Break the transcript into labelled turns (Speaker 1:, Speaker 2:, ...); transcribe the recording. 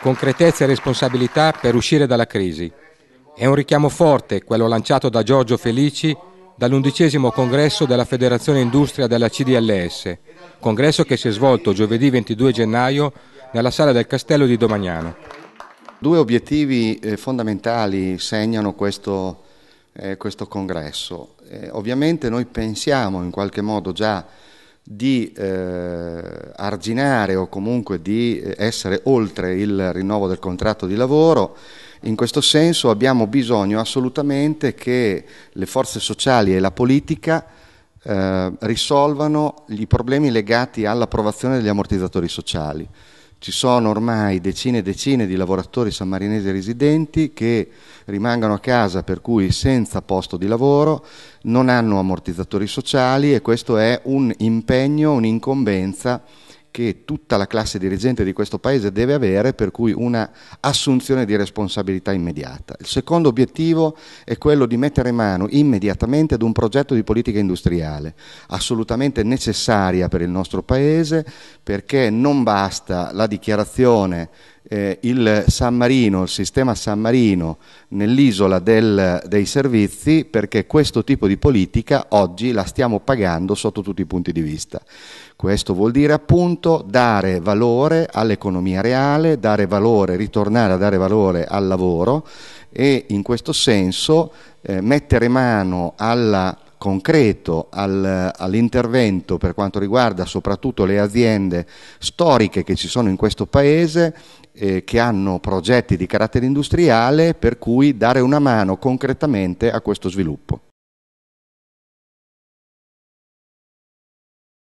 Speaker 1: Concretezza e responsabilità per uscire dalla crisi. È un richiamo forte quello lanciato da Giorgio Felici dall'undicesimo congresso della Federazione Industria della CDLS, congresso che si è svolto giovedì 22 gennaio nella
Speaker 2: sala del Castello di Domagnano. Due obiettivi eh, fondamentali segnano questo eh, questo congresso. Eh, ovviamente noi pensiamo in qualche modo già di eh, arginare o comunque di eh, essere oltre il rinnovo del contratto di lavoro. In questo senso abbiamo bisogno assolutamente che le forze sociali e la politica eh, risolvano i problemi legati all'approvazione degli ammortizzatori sociali. Ci sono ormai decine e decine di lavoratori sammarinesi residenti che rimangono a casa per cui senza posto di lavoro, non hanno ammortizzatori sociali e questo è un impegno, un'incombenza che tutta la classe dirigente di questo Paese deve avere, per cui una assunzione di responsabilità immediata. Il secondo obiettivo è quello di mettere mano immediatamente ad un progetto di politica industriale, assolutamente necessaria per il nostro Paese, perché non basta la dichiarazione eh, il San Marino, il sistema San Marino nell'isola dei servizi perché questo tipo di politica oggi la stiamo pagando sotto tutti i punti di vista. Questo vuol dire appunto dare valore all'economia reale, dare valore, ritornare a dare valore al lavoro e in questo senso eh, mettere mano alla concreto al, all'intervento per quanto riguarda soprattutto le aziende storiche che ci sono in questo paese eh, che hanno progetti di carattere industriale per cui dare una mano concretamente a questo sviluppo.